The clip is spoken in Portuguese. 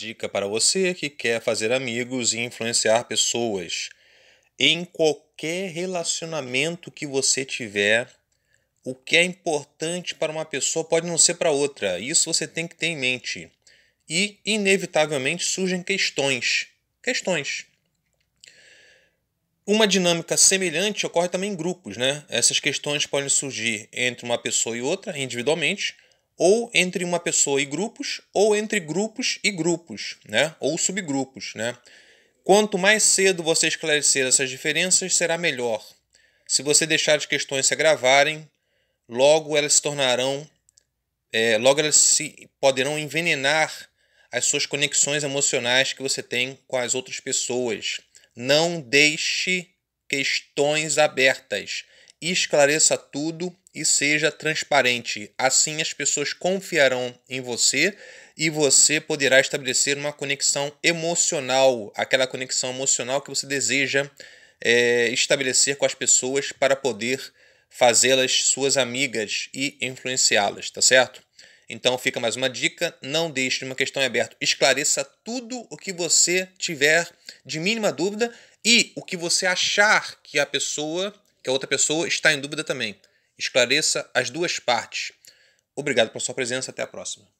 dica para você que quer fazer amigos e influenciar pessoas. Em qualquer relacionamento que você tiver, o que é importante para uma pessoa pode não ser para outra. Isso você tem que ter em mente. E, inevitavelmente, surgem questões. Questões. Uma dinâmica semelhante ocorre também em grupos, né? Essas questões podem surgir entre uma pessoa e outra, individualmente, ou entre uma pessoa e grupos, ou entre grupos e grupos, né? ou subgrupos. Né? Quanto mais cedo você esclarecer essas diferenças, será melhor. Se você deixar as questões se agravarem, logo elas se tornarão, é, logo elas se poderão envenenar as suas conexões emocionais que você tem com as outras pessoas. Não deixe questões abertas esclareça tudo e seja transparente. Assim as pessoas confiarão em você e você poderá estabelecer uma conexão emocional, aquela conexão emocional que você deseja é, estabelecer com as pessoas para poder fazê-las suas amigas e influenciá-las, tá certo? Então fica mais uma dica, não deixe uma questão aberta, esclareça tudo o que você tiver de mínima dúvida e o que você achar que a pessoa que a outra pessoa está em dúvida também. Esclareça as duas partes. Obrigado pela sua presença, até a próxima.